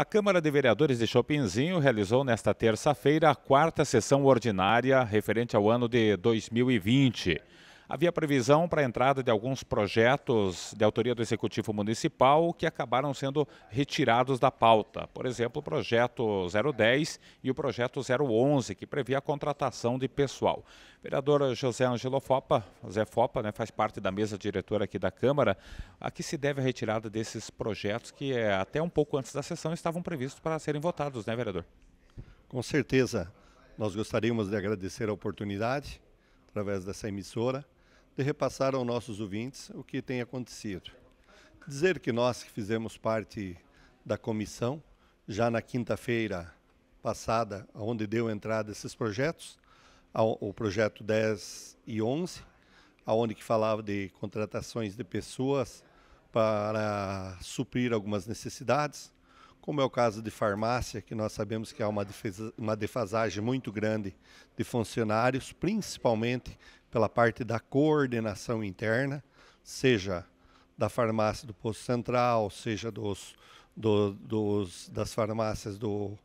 A Câmara de Vereadores de Chopinzinho realizou nesta terça-feira a quarta sessão ordinária referente ao ano de 2020 havia previsão para a entrada de alguns projetos de autoria do Executivo Municipal que acabaram sendo retirados da pauta. Por exemplo, o projeto 010 e o projeto 011, que previa a contratação de pessoal. Vereadora vereador José Angelo Fopa, Fopa, né, faz parte da mesa diretora aqui da Câmara. A que se deve a retirada desses projetos que é, até um pouco antes da sessão estavam previstos para serem votados, né, vereador? Com certeza. Nós gostaríamos de agradecer a oportunidade através dessa emissora de repassar aos nossos ouvintes o que tem acontecido. Dizer que nós que fizemos parte da comissão, já na quinta-feira passada, onde deu entrada esses projetos, o projeto 10 e 11, aonde que falava de contratações de pessoas para suprir algumas necessidades, como é o caso de farmácia, que nós sabemos que há uma, defesa, uma defasagem muito grande de funcionários, principalmente pela parte da coordenação interna, seja da farmácia do posto central, seja dos, do, dos das farmácias do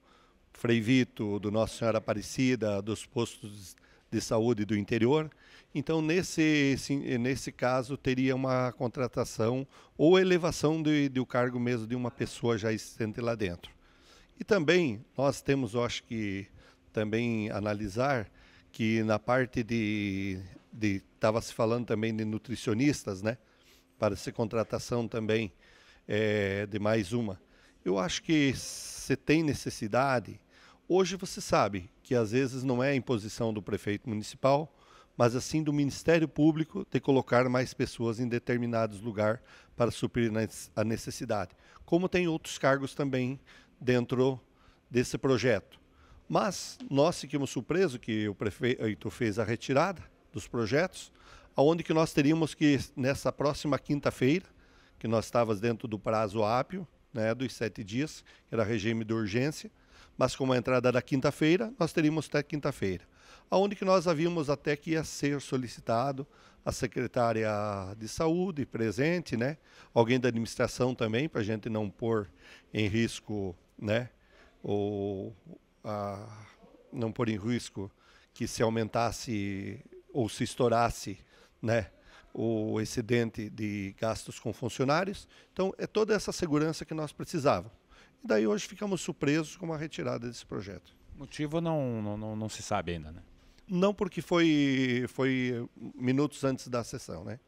Frei Vito, do Nossa Senhora Aparecida, dos postos de Saúde do Interior. Então, nesse, nesse caso, teria uma contratação ou elevação de, do cargo mesmo de uma pessoa já existente lá dentro. E também, nós temos, eu acho que, também analisar que na parte de. Estava se falando também de nutricionistas, né? Para ser contratação também é, de mais uma. Eu acho que se tem necessidade Hoje você sabe que às vezes não é a imposição do prefeito municipal, mas assim do Ministério Público de colocar mais pessoas em determinados lugares para suprir a necessidade, como tem outros cargos também dentro desse projeto. Mas nós ficamos surpresos que o prefeito fez a retirada dos projetos, aonde que nós teríamos que, nessa próxima quinta-feira, que nós estávamos dentro do prazo ápio, né, dos sete dias, que era regime de urgência, mas como a entrada da quinta-feira, nós teríamos até quinta-feira. Onde que nós havíamos até que ia ser solicitado a secretária de saúde presente, né? Alguém da administração também, para a gente não pôr em risco, né? Ou a, não pôr em risco que se aumentasse ou se estourasse, né? o excedente de gastos com funcionários. Então, é toda essa segurança que nós precisávamos. E daí hoje ficamos surpresos com a retirada desse projeto. Motivo não, não, não, não se sabe ainda, né? Não, porque foi, foi minutos antes da sessão, né?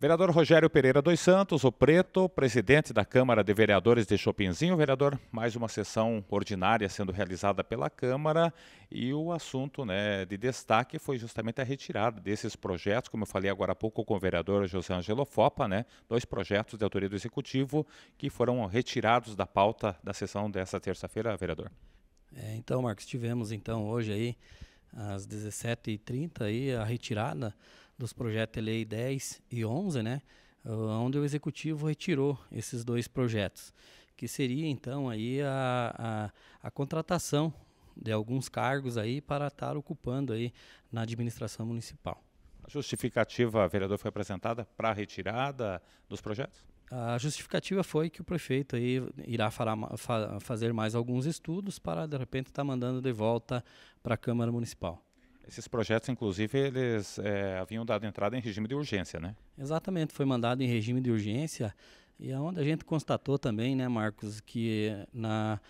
Vereador Rogério Pereira dos Santos, o Preto, presidente da Câmara de Vereadores de Chopinzinho. Vereador, mais uma sessão ordinária sendo realizada pela Câmara e o assunto né, de destaque foi justamente a retirada desses projetos, como eu falei agora há pouco com o vereador José Angelo Fopa, né, dois projetos de autoria do Executivo que foram retirados da pauta da sessão dessa terça-feira, vereador. É, então, Marcos, tivemos então hoje aí às 17h30 aí, a retirada dos projetos Lei 10 e 11, né, ah, onde o executivo retirou esses dois projetos, que seria então aí a, a, a contratação de alguns cargos aí para estar ocupando aí na administração municipal. A justificativa, vereador, foi apresentada para a retirada dos projetos? A justificativa foi que o prefeito aí irá fará, fa fazer mais alguns estudos para, de repente, estar tá mandando de volta para a Câmara Municipal. Esses projetos, inclusive, eles é, haviam dado entrada em regime de urgência, né? Exatamente, foi mandado em regime de urgência e é onde a gente constatou também, né, Marcos, que na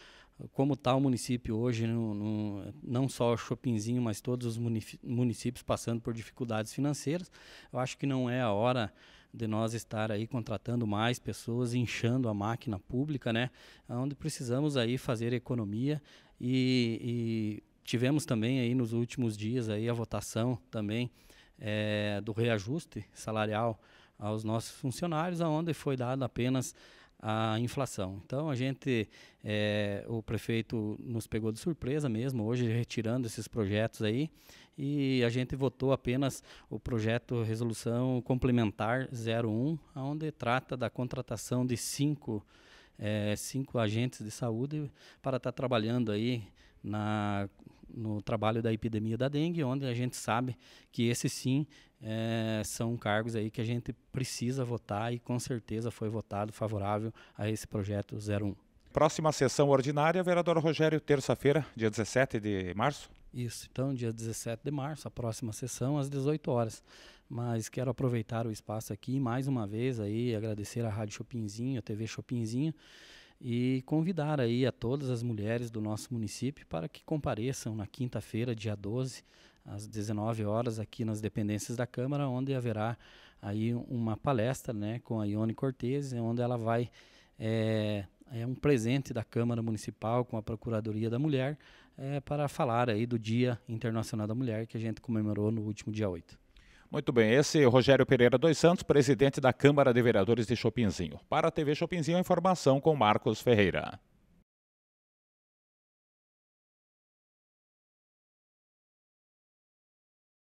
como está o município hoje, no, no, não só o Chopinzinho, mas todos os municípios passando por dificuldades financeiras, eu acho que não é a hora de nós estar aí contratando mais pessoas, inchando a máquina pública, né? É onde precisamos aí fazer economia e, e Tivemos também aí nos últimos dias aí a votação também é, do reajuste salarial aos nossos funcionários, aonde foi dada apenas a inflação. Então a gente, é, o prefeito nos pegou de surpresa mesmo hoje retirando esses projetos aí e a gente votou apenas o projeto resolução complementar 01, aonde trata da contratação de cinco é, cinco agentes de saúde para estar tá trabalhando aí na no trabalho da epidemia da dengue, onde a gente sabe que esses sim é, são cargos aí que a gente precisa votar e com certeza foi votado favorável a esse projeto 01. Próxima sessão ordinária, vereador Rogério, terça-feira, dia 17 de março. Isso, então dia 17 de março, a próxima sessão às 18 horas. Mas quero aproveitar o espaço aqui mais uma vez aí agradecer à Rádio Chopinzinho, a TV Chopinzinho e convidar aí a todas as mulheres do nosso município para que compareçam na quinta-feira, dia 12, às 19 horas aqui nas dependências da Câmara, onde haverá aí uma palestra, né, com a Ione Cortez, onde ela vai é, é um presente da Câmara Municipal com a Procuradoria da Mulher é, para falar aí do Dia Internacional da Mulher que a gente comemorou no último dia 8. Muito bem, esse é Rogério Pereira dos Santos, presidente da Câmara de Vereadores de Chopinzinho. Para a TV Chopinzinho, informação com Marcos Ferreira.